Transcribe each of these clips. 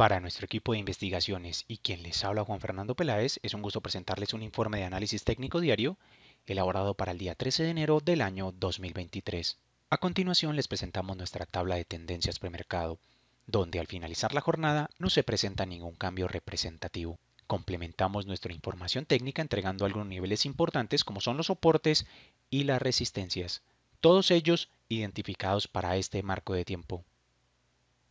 Para nuestro equipo de investigaciones y quien les habla Juan Fernando Peláez, es un gusto presentarles un informe de análisis técnico diario elaborado para el día 13 de enero del año 2023. A continuación les presentamos nuestra tabla de tendencias premercado, donde al finalizar la jornada no se presenta ningún cambio representativo. Complementamos nuestra información técnica entregando algunos niveles importantes como son los soportes y las resistencias, todos ellos identificados para este marco de tiempo.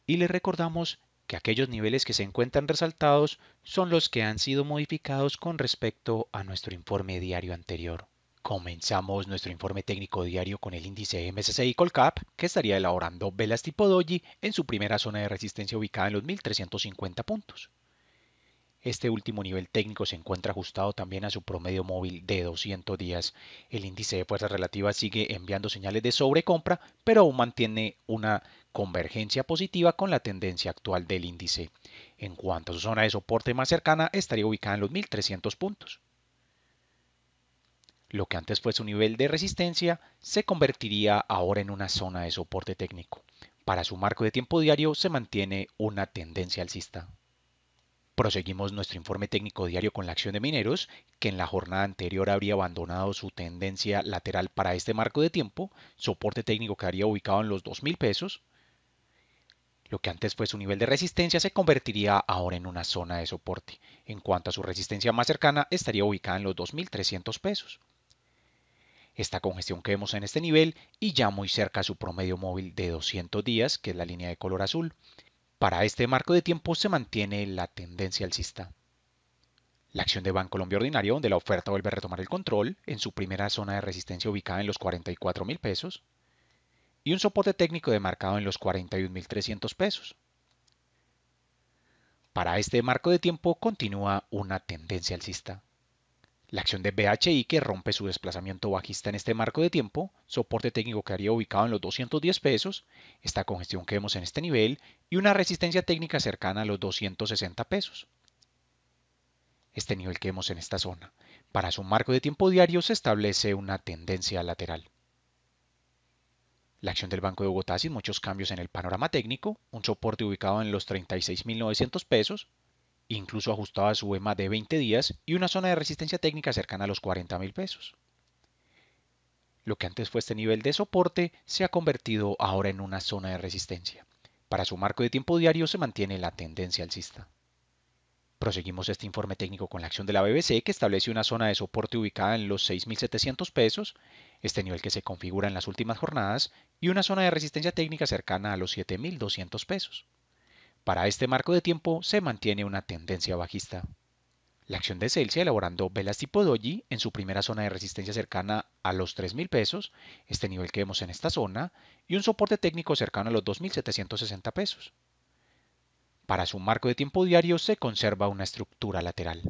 Y les recordamos que aquellos niveles que se encuentran resaltados son los que han sido modificados con respecto a nuestro informe diario anterior. Comenzamos nuestro informe técnico diario con el índice MSCI Colcap, que estaría elaborando velas tipo Doji en su primera zona de resistencia ubicada en los 1350 puntos. Este último nivel técnico se encuentra ajustado también a su promedio móvil de 200 días. El índice de fuerza relativa sigue enviando señales de sobrecompra, pero aún mantiene una convergencia positiva con la tendencia actual del índice. En cuanto a su zona de soporte más cercana, estaría ubicada en los 1300 puntos. Lo que antes fue su nivel de resistencia se convertiría ahora en una zona de soporte técnico. Para su marco de tiempo diario se mantiene una tendencia alcista. Proseguimos nuestro informe técnico diario con la acción de mineros, que en la jornada anterior habría abandonado su tendencia lateral para este marco de tiempo, soporte técnico que ubicado en los 2.000 pesos. Lo que antes fue su nivel de resistencia se convertiría ahora en una zona de soporte. En cuanto a su resistencia más cercana, estaría ubicada en los 2.300 pesos. Esta congestión que vemos en este nivel y ya muy cerca a su promedio móvil de 200 días, que es la línea de color azul, para este marco de tiempo se mantiene la tendencia alcista. La acción de colombia Ordinario, donde la oferta vuelve a retomar el control en su primera zona de resistencia ubicada en los 44 mil pesos y un soporte técnico demarcado en los 41 300 pesos. Para este marco de tiempo continúa una tendencia alcista. La acción de BHI que rompe su desplazamiento bajista en este marco de tiempo, soporte técnico que haría ubicado en los 210 pesos, esta congestión que vemos en este nivel y una resistencia técnica cercana a los 260 pesos. Este nivel que vemos en esta zona. Para su marco de tiempo diario se establece una tendencia lateral. La acción del Banco de Bogotá sin muchos cambios en el panorama técnico, un soporte ubicado en los 36.900 pesos, incluso ajustado e a su EMA de 20 días y una zona de resistencia técnica cercana a los $40,000. pesos. Lo que antes fue este nivel de soporte se ha convertido ahora en una zona de resistencia. Para su marco de tiempo diario se mantiene la tendencia alcista. Proseguimos este informe técnico con la acción de la BBC que establece una zona de soporte ubicada en los 6.700 pesos, este nivel que se configura en las últimas jornadas, y una zona de resistencia técnica cercana a los 7.200 pesos. Para este marco de tiempo se mantiene una tendencia bajista. La acción de Celsius elaborando velas tipo doji en su primera zona de resistencia cercana a los 3.000 pesos, este nivel que vemos en esta zona, y un soporte técnico cercano a los 2.760 pesos. Para su marco de tiempo diario se conserva una estructura lateral.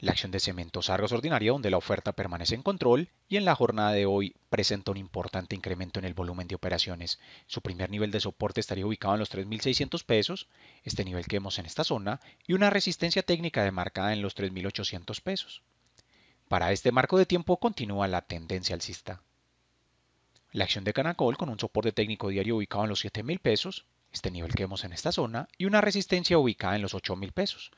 La acción de Cementos Argos Ordinaria, donde la oferta permanece en control y en la jornada de hoy presenta un importante incremento en el volumen de operaciones. Su primer nivel de soporte estaría ubicado en los 3.600 pesos, este nivel que vemos en esta zona, y una resistencia técnica demarcada en los 3.800 pesos. Para este marco de tiempo continúa la tendencia alcista. La acción de Canacol, con un soporte técnico diario ubicado en los 7.000 pesos, este nivel que vemos en esta zona, y una resistencia ubicada en los 8,000 mil pesos.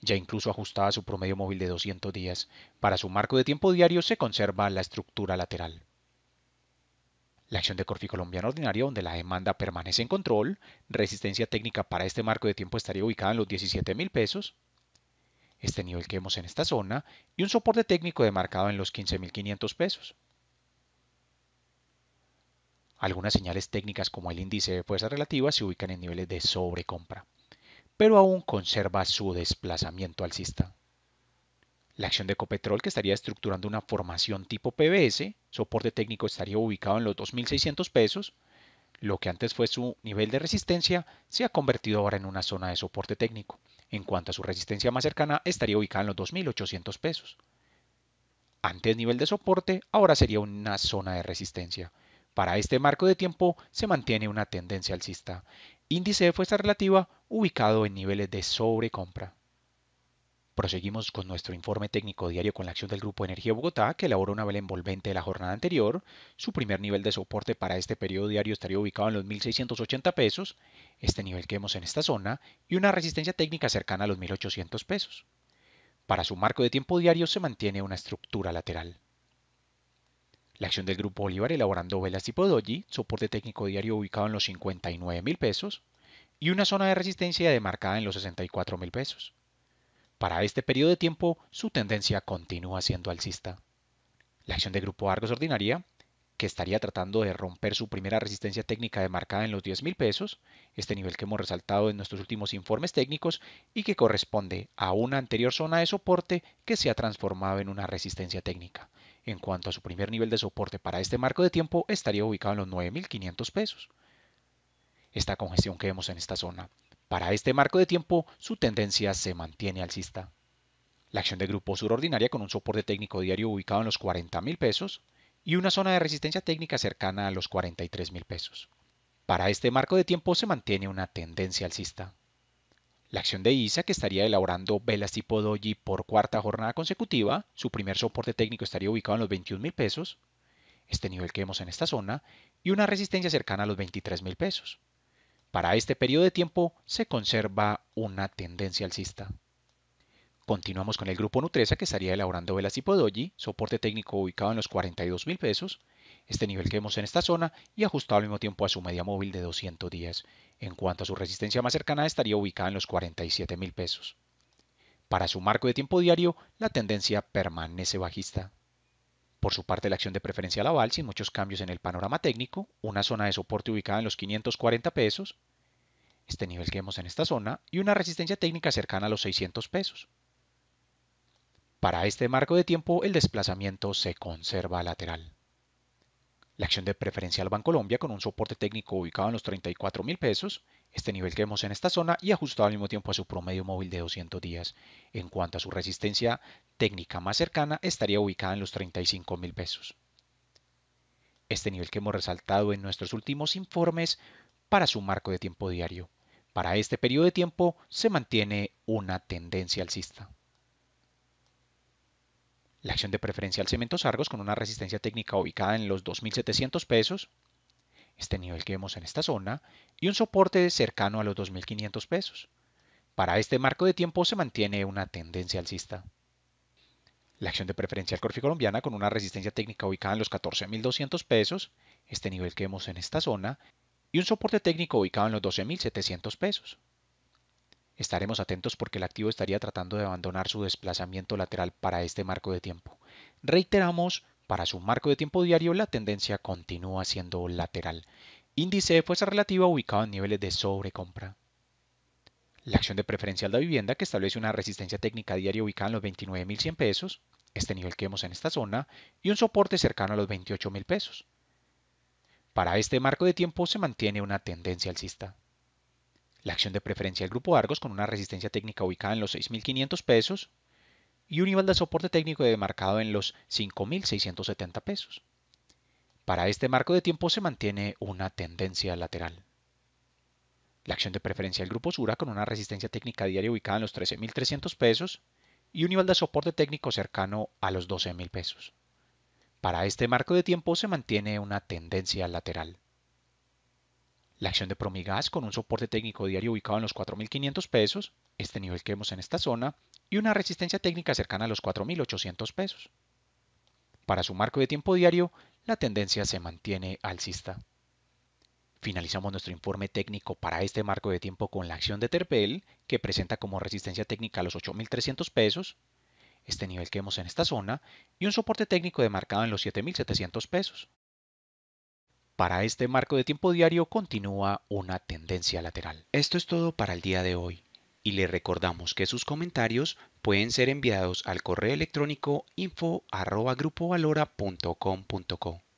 Ya incluso ajustada a su promedio móvil de 200 días, para su marco de tiempo diario se conserva la estructura lateral. La acción de Corfi Colombiano Ordinario, donde la demanda permanece en control, resistencia técnica para este marco de tiempo estaría ubicada en los 17 mil pesos, este nivel que vemos en esta zona, y un soporte técnico demarcado en los 15.500 pesos. Algunas señales técnicas como el índice de fuerza relativa se ubican en niveles de sobrecompra, pero aún conserva su desplazamiento alcista. La acción de Copetrol, que estaría estructurando una formación tipo PBS, soporte técnico estaría ubicado en los 2.600 pesos, lo que antes fue su nivel de resistencia se ha convertido ahora en una zona de soporte técnico. En cuanto a su resistencia más cercana, estaría ubicada en los 2.800 pesos. Antes nivel de soporte, ahora sería una zona de resistencia. Para este marco de tiempo se mantiene una tendencia alcista. Índice de fuerza relativa ubicado en niveles de sobrecompra. Proseguimos con nuestro informe técnico diario con la acción del Grupo Energía Bogotá, que elaboró una vela envolvente de la jornada anterior. Su primer nivel de soporte para este periodo diario estaría ubicado en los 1.680 pesos, este nivel que vemos en esta zona, y una resistencia técnica cercana a los 1.800 pesos. Para su marco de tiempo diario se mantiene una estructura lateral. La acción del Grupo Bolívar elaborando velas tipo doji, soporte técnico diario ubicado en los 59 mil pesos y una zona de resistencia demarcada en los 64 mil pesos. Para este periodo de tiempo, su tendencia continúa siendo alcista. La acción del Grupo Argos Ordinaria, que estaría tratando de romper su primera resistencia técnica demarcada en los 10,000 mil pesos, este nivel que hemos resaltado en nuestros últimos informes técnicos y que corresponde a una anterior zona de soporte que se ha transformado en una resistencia técnica, en cuanto a su primer nivel de soporte para este marco de tiempo, estaría ubicado en los 9.500 pesos. Esta congestión que vemos en esta zona. Para este marco de tiempo, su tendencia se mantiene alcista. La acción de grupo surordinaria con un soporte técnico diario ubicado en los 40.000 pesos y una zona de resistencia técnica cercana a los 43.000 pesos. Para este marco de tiempo se mantiene una tendencia alcista. La acción de ISA, que estaría elaborando velas tipo doji por cuarta jornada consecutiva, su primer soporte técnico estaría ubicado en los $21,000, pesos, este nivel que vemos en esta zona, y una resistencia cercana a los $23,000. pesos. Para este periodo de tiempo se conserva una tendencia alcista. Continuamos con el grupo Nutresa que estaría elaborando velas tipo doji, soporte técnico ubicado en los 42.000 pesos, este nivel que vemos en esta zona y ajustado al mismo tiempo a su media móvil de 210. En cuanto a su resistencia más cercana estaría ubicada en los 47 mil pesos. Para su marco de tiempo diario, la tendencia permanece bajista. Por su parte, la acción de preferencia Laval, sin muchos cambios en el panorama técnico, una zona de soporte ubicada en los 540 pesos, este nivel que vemos en esta zona, y una resistencia técnica cercana a los 600 pesos. Para este marco de tiempo, el desplazamiento se conserva lateral. La acción de preferencial Bancolombia con un soporte técnico ubicado en los 34 mil pesos, este nivel que vemos en esta zona y ajustado al mismo tiempo a su promedio móvil de 200 días. En cuanto a su resistencia técnica más cercana, estaría ubicada en los 35 mil pesos. Este nivel que hemos resaltado en nuestros últimos informes para su marco de tiempo diario. Para este periodo de tiempo se mantiene una tendencia alcista la acción de preferencial Cementos Argos con una resistencia técnica ubicada en los 2.700 pesos, este nivel que vemos en esta zona, y un soporte cercano a los 2.500 pesos. Para este marco de tiempo se mantiene una tendencia alcista. La acción de preferencial Corfi Colombiana con una resistencia técnica ubicada en los 14.200 pesos, este nivel que vemos en esta zona, y un soporte técnico ubicado en los 12.700 pesos. Estaremos atentos porque el activo estaría tratando de abandonar su desplazamiento lateral para este marco de tiempo. Reiteramos, para su marco de tiempo diario la tendencia continúa siendo lateral. Índice de fuerza relativa ubicado en niveles de sobrecompra. La acción de preferencial de vivienda que establece una resistencia técnica diaria ubicada en los 29.100 pesos, este nivel que vemos en esta zona, y un soporte cercano a los 28.000 pesos. Para este marco de tiempo se mantiene una tendencia alcista la acción de preferencia del grupo Argos con una resistencia técnica ubicada en los 6.500 pesos y un nivel de soporte técnico demarcado en los 5.670 pesos. Para este marco de tiempo se mantiene una tendencia lateral. La acción de preferencia del grupo Sura con una resistencia técnica diaria ubicada en los 13.300 pesos y un nivel de soporte técnico cercano a los 12.000 pesos. Para este marco de tiempo se mantiene una tendencia lateral. La acción de Promigas con un soporte técnico diario ubicado en los 4.500 pesos, este nivel que vemos en esta zona, y una resistencia técnica cercana a los 4.800 pesos. Para su marco de tiempo diario, la tendencia se mantiene alcista. Finalizamos nuestro informe técnico para este marco de tiempo con la acción de Terpel, que presenta como resistencia técnica los 8.300 pesos, este nivel que vemos en esta zona, y un soporte técnico demarcado en los 7.700 pesos. Para este marco de tiempo diario continúa una tendencia lateral. Esto es todo para el día de hoy y le recordamos que sus comentarios pueden ser enviados al correo electrónico info@grupovalora.com.co.